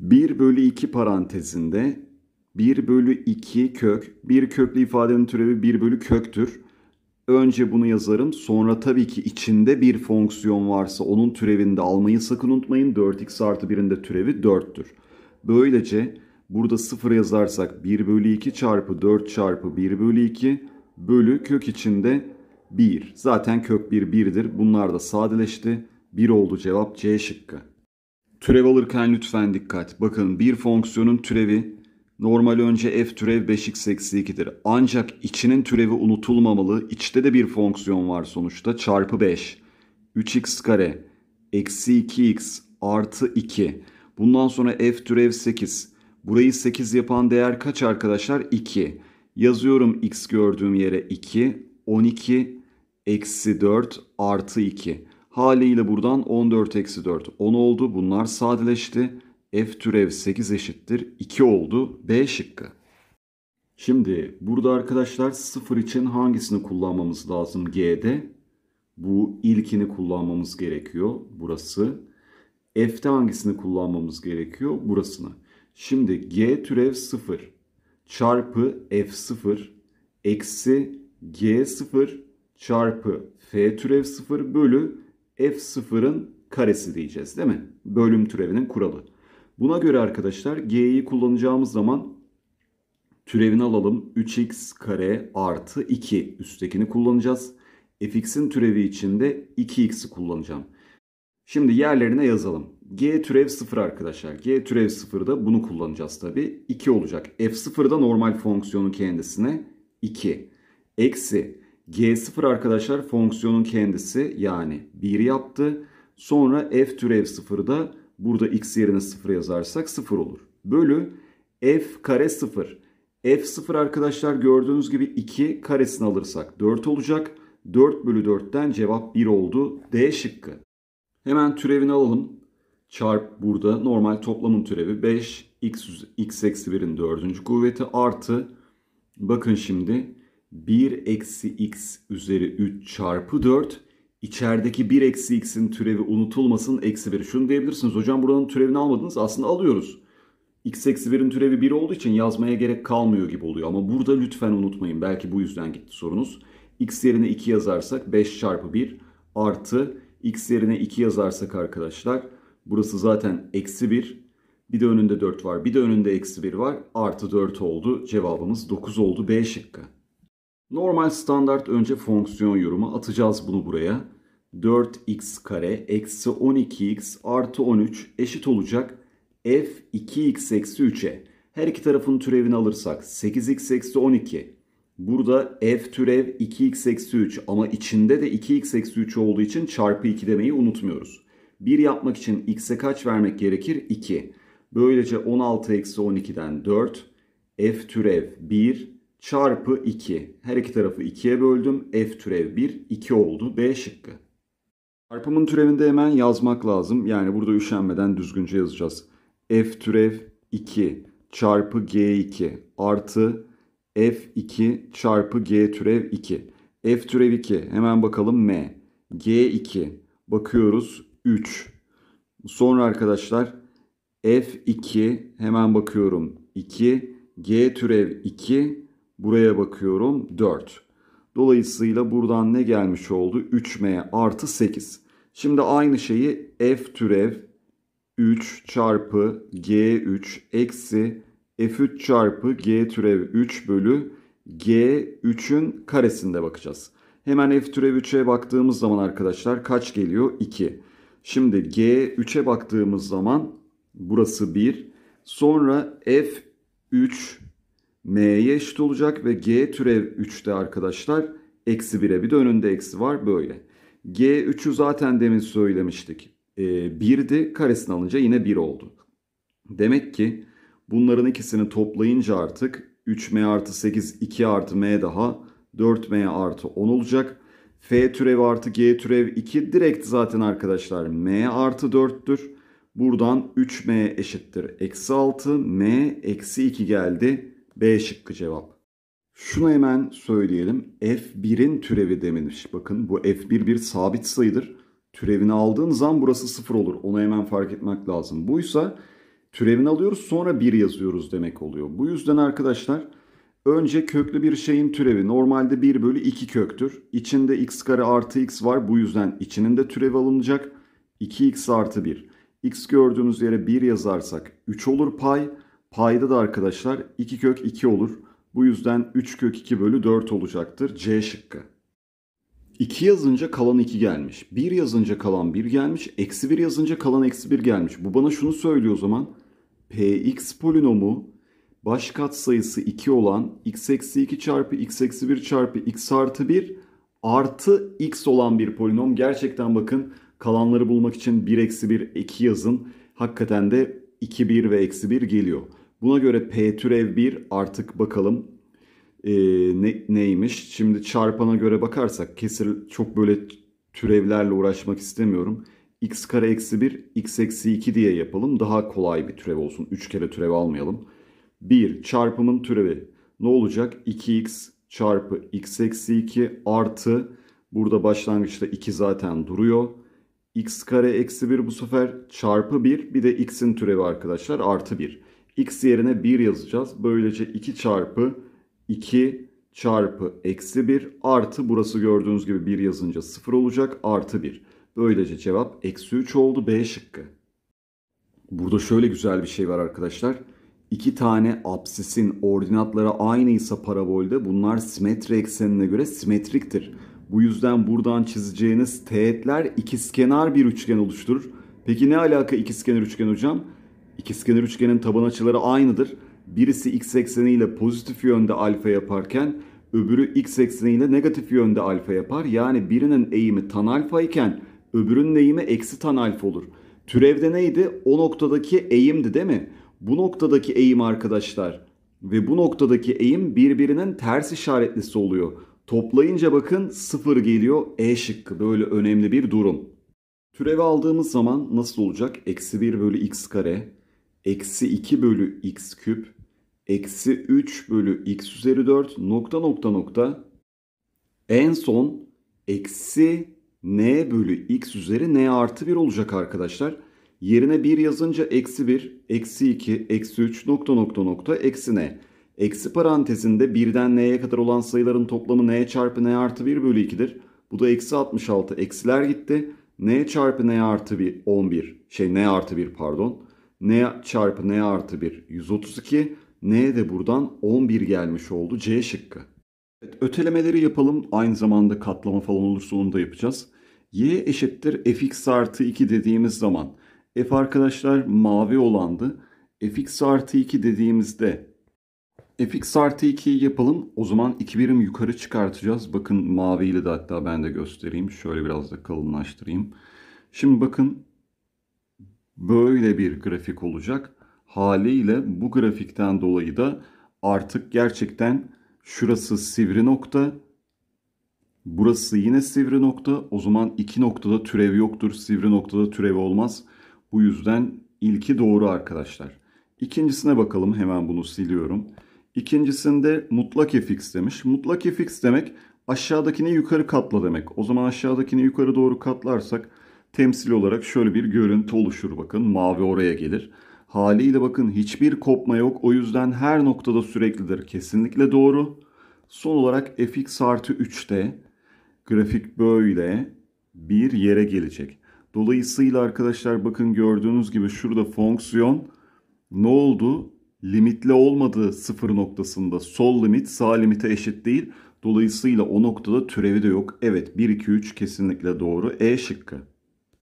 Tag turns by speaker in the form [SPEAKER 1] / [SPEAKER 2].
[SPEAKER 1] 1 bölü 2 parantezinde 1 bölü 2 kök. Bir köklü ifadenin türevi 1 bölü köktür. Önce bunu yazarım. Sonra tabii ki içinde bir fonksiyon varsa onun türevini de almayı sakın unutmayın. 4x artı 1'in de türevi 4'tür. Böylece burada 0 yazarsak 1 bölü 2 çarpı 4 çarpı 1 bölü 2 bölü kök içinde 1. Zaten kök 1 1'dir. Bunlar da sadeleşti. 1 oldu cevap C şıkkı. Türev alırken lütfen dikkat. Bakın bir fonksiyonun türevi normal önce f türev 5x eksi 2'dir. Ancak içinin türevi unutulmamalı. İçte de bir fonksiyon var sonuçta. Çarpı 5. 3x kare. Eksi 2x artı 2. Bundan sonra f türev 8. Burayı 8 yapan değer kaç arkadaşlar? 2. Yazıyorum x gördüğüm yere 2. 12 eksi 4 artı 2. Haliyle buradan 14 eksi 4 10 oldu. Bunlar sadeleşti. F türev 8 eşittir 2 oldu. B şıkkı. Şimdi burada arkadaşlar 0 için hangisini kullanmamız lazım G'de? Bu ilkini kullanmamız gerekiyor. Burası. F'te hangisini kullanmamız gerekiyor? Burasını. Şimdi G türev 0 çarpı F0 eksi G0 çarpı F türev 0 bölü f0'ın karesi diyeceğiz değil mi? Bölüm türevinin kuralı. Buna göre arkadaşlar g'yi kullanacağımız zaman türevini alalım. 3x kare artı 2 üsttekini kullanacağız. fx'in türevi içinde 2x'i kullanacağım. Şimdi yerlerine yazalım. G türev 0 arkadaşlar. G türev 0'da bunu kullanacağız tabi. 2 olacak. F0'da normal fonksiyonun kendisine 2. Eksi G0 arkadaşlar fonksiyonun kendisi yani 1 yaptı. Sonra f türev 0'da burada x yerine 0 yazarsak 0 olur. Bölü f kare 0. f 0 arkadaşlar gördüğünüz gibi 2 karesini alırsak 4 olacak. 4 bölü 4'ten cevap 1 oldu. D şıkkı. Hemen türevini alalım. Çarp burada normal toplamın türevi 5. x, x eksi 1'in 4. kuvveti artı bakın şimdi 1 eksi x üzeri 3 çarpı 4. İçerideki 1 eksi x'in türevi unutulmasın eksi 1. Şunu diyebilirsiniz hocam buranın türevini almadınız aslında alıyoruz. x eksi 1'in türevi 1 olduğu için yazmaya gerek kalmıyor gibi oluyor. Ama burada lütfen unutmayın belki bu yüzden gitti sorunuz. x yerine 2 yazarsak 5 çarpı 1 artı x yerine 2 yazarsak arkadaşlar burası zaten eksi 1 bir de önünde 4 var. Bir de önünde eksi 1 var. Artı 4 oldu. Cevabımız 9 oldu B şıkkı. Normal standart önce fonksiyon yorumu atacağız bunu buraya. 4x kare eksi 12x artı 13 eşit olacak f 2x eksi 3'e. Her iki tarafın türevini alırsak 8x eksi 12. Burada f türev 2x eksi 3 ama içinde de 2x eksi 3 olduğu için çarpı 2 demeyi unutmuyoruz. 1 yapmak için x'e kaç vermek gerekir? 2. Böylece 16 eksi 12'den 4. f türev 1 çarpı 2. Her iki tarafı 2'ye böldüm. F türev 1, 2 oldu. B şıkkı. Çarpımın türevinde hemen yazmak lazım. Yani burada üşenmeden düzgünce yazacağız. F türev 2 çarpı G2 artı F2 çarpı G türev 2. F türev 2 hemen bakalım M. G2 bakıyoruz 3. Sonra arkadaşlar F2 hemen bakıyorum 2. G türev 2 Buraya bakıyorum 4. Dolayısıyla buradan ne gelmiş oldu? 3m artı 8. Şimdi aynı şeyi f türev 3 çarpı g3 eksi f3 çarpı g türev 3 bölü g3'ün karesinde bakacağız. Hemen f türev 3'e baktığımız zaman arkadaşlar kaç geliyor? 2. Şimdi g3'e baktığımız zaman burası 1. Sonra f3 m'ye eşit olacak ve g türev 3'te arkadaşlar eksi 1'e bir de önünde eksi var böyle. g3'ü zaten demin söylemiştik. E, ee, 1'di karesini alınca yine 1 oldu. Demek ki bunların ikisini toplayınca artık 3m artı 8 2 artı m daha 4m artı 10 olacak. f türev artı g türev 2 direkt zaten arkadaşlar m artı 4'tür. Buradan 3m eşittir eksi 6 m eksi 2 geldi. B şıkkı cevap. Şunu hemen söyleyelim. F1'in türevi demiş. Bakın bu F1 bir sabit sayıdır. Türevini aldığın zaman burası sıfır olur. Onu hemen fark etmek lazım. Buysa türevini alıyoruz sonra 1 yazıyoruz demek oluyor. Bu yüzden arkadaşlar önce köklü bir şeyin türevi normalde 1 bölü 2 köktür. İçinde x kare artı x var. Bu yüzden içinin de türevi alınacak. 2x artı 1. x gördüğünüz yere 1 yazarsak 3 olur pay. Payda da arkadaşlar 2 kök 2 olur. Bu yüzden 3 kök 2 bölü 4 olacaktır. C şıkkı. 2 yazınca kalan 2 gelmiş. 1 yazınca kalan 1 gelmiş. Eksi 1 yazınca kalan eksi 1 gelmiş. Bu bana şunu söylüyor o zaman. Px polinomu baş sayısı 2 olan x eksi 2 çarpı x eksi 1 çarpı x artı 1 artı x olan bir polinom. Gerçekten bakın kalanları bulmak için 1 eksi 1 2 yazın. Hakikaten de 2 1 ve eksi 1 geliyor. Buna göre P türev 1 artık bakalım e, ne, neymiş. Şimdi çarpana göre bakarsak kesir çok böyle türevlerle uğraşmak istemiyorum. x kare eksi 1 x eksi 2 diye yapalım. Daha kolay bir türev olsun. 3 kere türev almayalım. 1 çarpımın türevi ne olacak? 2x çarpı x eksi 2 artı burada başlangıçta 2 zaten duruyor. x kare eksi 1 bu sefer çarpı 1 bir de x'in türevi arkadaşlar artı 1 x yerine 1 yazacağız. Böylece 2 çarpı 2 çarpı eksi 1 artı burası gördüğünüz gibi 1 yazınca 0 olacak artı 1. Böylece cevap eksi 3 oldu B şıkkı. Burada şöyle güzel bir şey var arkadaşlar. İki tane absisin ordinatları aynıysa parabolde bunlar simetri eksenine göre simetriktir. Bu yüzden buradan çizeceğiniz teğetler ikizkenar bir üçgen oluşturur. Peki ne alaka ikizkenar üçgen hocam? İkizkenar üçgenin taban açıları aynıdır. Birisi x ekseniyle pozitif yönde alfa yaparken öbürü x ekseniyle negatif yönde alfa yapar. Yani birinin eğimi tan alfa iken öbürünün eğimi eksi tan alfa olur. Türevde neydi? O noktadaki eğimdi değil mi? Bu noktadaki eğim arkadaşlar ve bu noktadaki eğim birbirinin ters işaretlisi oluyor. Toplayınca bakın sıfır geliyor E şıkkı böyle önemli bir durum. Türevi aldığımız zaman nasıl olacak? Eksi 1 bölü x kare eksi 2 bölü x küp eksi 3 bölü x üzeri 4 nokta nokta nokta en son eksi n bölü x üzeri n artı 1 olacak arkadaşlar. Yerine 1 yazınca eksi 1, eksi 2, eksi 3 nokta nokta nokta eksi n. Eksi parantezinde 1'den n'ye kadar olan sayıların toplamı n çarpı n artı 1 bölü 2'dir. Bu da eksi 66 eksiler gitti. n çarpı n artı 1 11 şey n artı 1 pardon. N çarpı N artı 1 132. N de buradan 11 gelmiş oldu. C şıkkı. Evet, ötelemeleri yapalım. Aynı zamanda katlama falan olursa onu da yapacağız. Y eşittir fx artı 2 dediğimiz zaman f arkadaşlar mavi olandı. fx artı 2 dediğimizde fx artı 2'yi yapalım. O zaman 2 birim yukarı çıkartacağız. Bakın maviyle de hatta ben de göstereyim. Şöyle biraz da kalınlaştırayım. Şimdi bakın böyle bir grafik olacak. Haliyle bu grafikten dolayı da artık gerçekten şurası sivri nokta. Burası yine sivri nokta. O zaman iki noktada türev yoktur. Sivri noktada türev olmaz. Bu yüzden ilki doğru arkadaşlar. İkincisine bakalım. Hemen bunu siliyorum. İkincisinde mutlak fx demiş. Mutlak fx demek aşağıdakini yukarı katla demek. O zaman aşağıdakini yukarı doğru katlarsak temsil olarak şöyle bir görüntü oluşur bakın. Mavi oraya gelir. Haliyle bakın hiçbir kopma yok. O yüzden her noktada süreklidir. Kesinlikle doğru. Son olarak fx artı 3'te grafik böyle bir yere gelecek. Dolayısıyla arkadaşlar bakın gördüğünüz gibi şurada fonksiyon ne oldu? Limitli olmadığı sıfır noktasında sol limit sağ limite eşit değil. Dolayısıyla o noktada türevi de yok. Evet 1, 2, 3 kesinlikle doğru. E şıkkı.